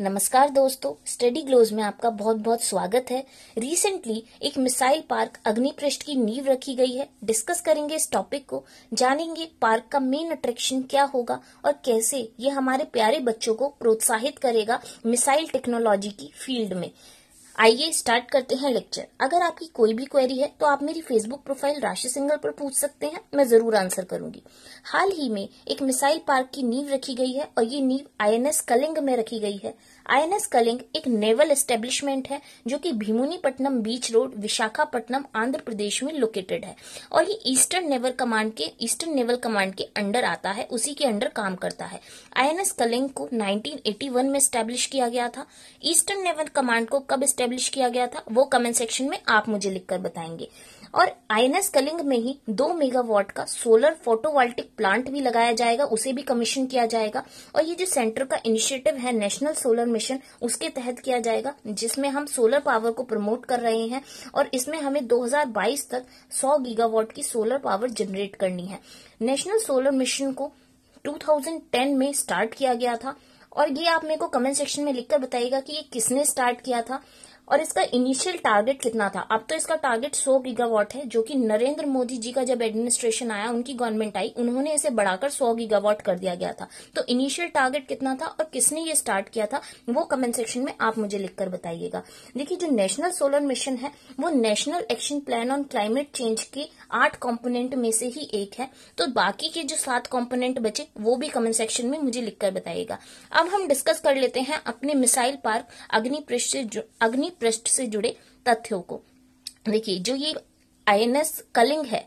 नमस्कार दोस्तों study glows में आपका बहुत बहुत स्वागत है रिसेंटली एक मिसाइल पार्क अग्निपृष्ठ की नींव रखी गई है डिस्कस करेंगे इस टॉपिक को जानेंगे पार्क का मेन अट्रैक्शन क्या होगा और कैसे ये हमारे प्यारे बच्चों को प्रोत्साहित करेगा मिसाइल टेक्नोलॉजी की फील्ड में आइए स्टार्ट करते हैं लेक्चर अगर आपकी कोई भी क्वेरी है तो आप मेरी फेसबुक प्रोफाइल राशि सिंगल पर पूछ सकते हैं मैं जरूर आंसर करूंगी हाल ही में एक मिसाइल पार्क की नींव रखी गई है और ये नींव आईएनएस कलिंग में रखी गई है आईएनएस कलिंग एक नेवल एस्टेब्लिशमेंट है जो कि भीमुनीपट्टनम बीच रोड विशाखापट्टनम आंध्र प्रदेश में लोकेटेड है और ये ईस्टर्न नेवल कमांड के ईस्टर्न नेवल कमांड के अंडर आता है उसी के अंडर काम करता है आई कलिंग को नाइनटीन में स्टेब्लिश किया गया था ईस्टर्न नेवल कमांड को कब स्टैब्लिश स्टेब्लिश किया गया था वो कमेंट सेक्शन में आप मुझे लिखकर बताएंगे और आईएनएस कलिंग में ही दो मेगावाट का सोलर फोटोवोल्टिक प्लांट भी लगाया जाएगा उसे भी कमीशन किया जाएगा और ये जो सेंटर का इनिशिएटिव है नेशनल सोलर मिशन उसके तहत किया जाएगा जिसमें हम सोलर पावर को प्रमोट कर रहे हैं और इसमें हमें 2022 तक 100 गीगावाट की सोलर पावर जनरेट करनी है नेशनल सोलर मिशन को टू में स्टार्ट किया गया था और ये आप मेरे को कमेंट सेक्शन में लिखकर बताइएगा कि ये किसने स्टार्ट किया था और इसका इनिशियल टारगेट कितना था अब तो इसका टारगेट 100 गीगावाट है जो कि नरेंद्र मोदी जी का जब एडमिनिस्ट्रेशन आया उनकी गवर्नमेंट आई उन्होंने इसे बढ़ाकर 100 गीगावाट कर दिया गया था तो इनिशियल टारगेट कितना था और किसने ये स्टार्ट किया था वो कमेंट सेक्शन में आप मुझे लिखकर बताइएगा देखिए जो नेशनल सोलर मिशन है वो national action plan on climate change के आठ कॉम्पोनेंट में से ही एक है तो बाकी के जो सात कॉम्पोनेंट बचे वो भी कमेंट सेक्शन में मुझे लिखकर बताइएगा अब हम डिस्कस कर लेते हैं अपने मिसाइल पार्क अग्निपृष्ठ अग्नि पृष्ठ से जुड़े तथ्यों को देखिए जो ये आई कलिंग है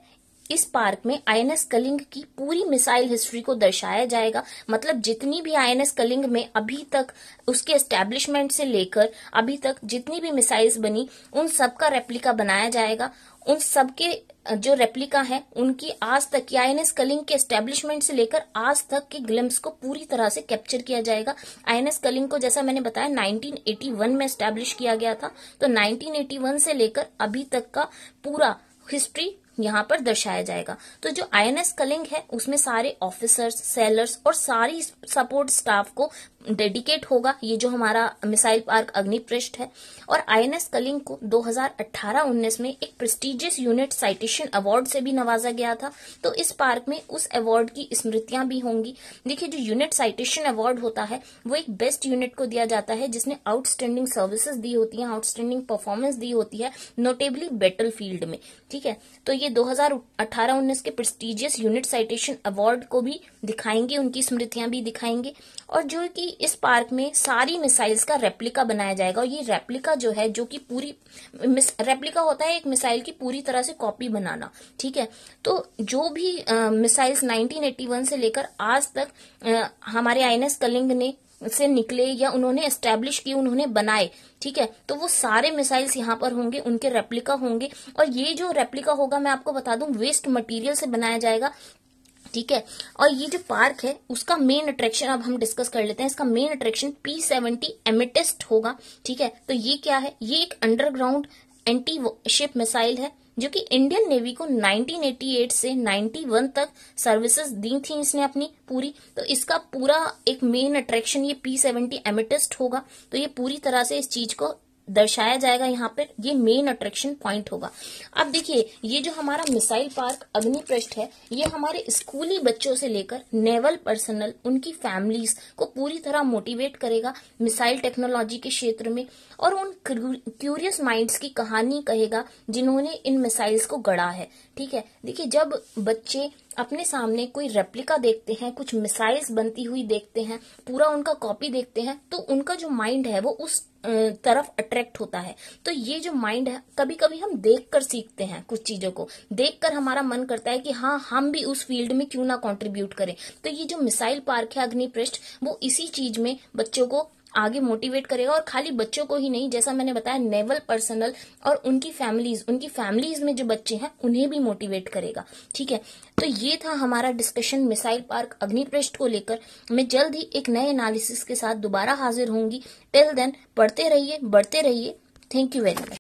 इस पार्क में आईएनएस कलिंग की पूरी मिसाइल हिस्ट्री को दर्शाया जाएगा मतलब जितनी भी आईएनएस कलिंग में अभी तक उसके एस्टेब्लिशमेंट से लेकर अभी तक जितनी भी मिसाइल्स बनी उन सब का रेप्लिका बनाया जाएगा उन सब के जो रेप्लिका है उनकी आज तक की आईएनएस कलिंग के एस्टेब्लिशमेंट से लेकर आज तक के ग्लिम्स को पूरी तरह से कैप्चर किया जाएगा आईएनएस कलिंग को जैसा मैंने बताया 1981 में एस्टेब्लिश किया गया था तो 1981 से लेकर अभी तक का पूरा हिस्ट्री यहाँ पर दर्शाया जाएगा तो जो आईएनएस कलिंग है उसमें सारे ऑफिसर्स सेलर्स और सारी सपोर्ट स्टाफ को डेडिकेट होगा ये जो हमारा मिसाइल पार्क अग्निपृष्ठ है और आईएनएस कलिंग को 2018-19 में एक प्रेस्टिजियस यूनिट साइटेशन अवार्ड से भी नवाजा गया था तो इस पार्क में उस अवार्ड की स्मृतियां भी होंगी देखिए जो यूनिट साइटेशन अवार्ड होता है वो एक बेस्ट यूनिट को दिया जाता है जिसने आउटस्टैंडिंग सर्विसेज दी होती है आउटस्टैंडिंग परफॉर्मेंस दी होती है नोटेबली बेटल फील्ड में ठीक है तो ये लिए 2018-19 के प्रेस्टिजियस यूनिट साइटेशन अवार्ड को भी दिखाएंगे उनकी स्मृतियां भी दिखाएंगे और जो कि इस पार्क में सारी मिसाइल्स का रेप्लिका बनाया जाएगा और ये रेप्लिका जो है जो कि पूरी रेप्लिका होता है एक मिसाइल की पूरी तरह से कॉपी बनाना ठीक है तो जो भी मिसाइल्स नाइनटीन से लेकर आज तक आ, हमारे आई कलिंग ने से निकले या उन्होंने एस्टेब्लिश किए उन्होंने बनाए ठीक है तो वो सारे मिसाइल्स यहाँ पर होंगे उनके रेप्लिका होंगे और ये जो रेप्लिका होगा मैं आपको बता दूं वेस्ट मटेरियल से बनाया जाएगा ठीक है और ये जो पार्क है उसका मेन अट्रैक्शन अब हम डिस्कस कर लेते हैं इसका main attraction P seventy amethyst होगा ठीक है तो ये क्या है ये एक अंडरग्राउंड एंटी शिप मिसाइल है जो कि इंडियन नेवी को 1988 से 91 तक सर्विसेज दी थी इसने अपनी पूरी तो इसका पूरा एक मेन अट्रैक्शन ये पी सेवेंटी एमेटिस्ट होगा तो ये पूरी तरह से इस चीज को दर्शाया जाएगा यहाँ पर ये मेन अट्रैक्शन पॉइंट होगा अब देखिए ये जो हमारा मिसाइल पार्क अग्निप्रष्ट है ये हमारे स्कूली बच्चों से लेकर नेवल पर्सनल उनकी फैमिलीज को पूरी तरह मोटिवेट करेगा मिसाइल टेक्नोलॉजी के क्षेत्र में और उन क्यूरियस माइंड्स की कहानी कहेगा जिन्होंने इन मिसाइल्स को गढ़ा है ठीक है देखिए जब बच्चे अपने सामने कोई रेप्लिका देखते हैं कुछ मिसाइल्स बनती हुई देखते हैं पूरा उनका कॉपी देखते हैं तो उनका जो माइंड है वो उस तरफ अट्रैक्ट होता है तो ये जो माइंड है कभी कभी हम देख कर सीखते हैं कुछ चीजों को देख कर हमारा मन करता है कि हाँ हम भी उस फील्ड में क्यों ना कंट्रीब्यूट करें तो ये जो मिसाइल पार्क है अग्निपृष्ठ वो इसी चीज में बच्चों को आगे मोटिवेट करेगा और खाली बच्चों को ही नहीं जैसा मैंने बताया नेवल पर्सनल और उनकी फैमिलीज उनकी फैमिलीज में जो बच्चे हैं उन्हें भी मोटिवेट करेगा ठीक है तो ये था हमारा डिस्कशन मिसाइल पार्क अग्निपृष्ठ को लेकर मैं जल्द ही एक नए एनालिसिस के साथ दोबारा हाजिर होंगी टिल देन पढ़ते रहिए बढ़ते रहिए थैंक यू वेरी मच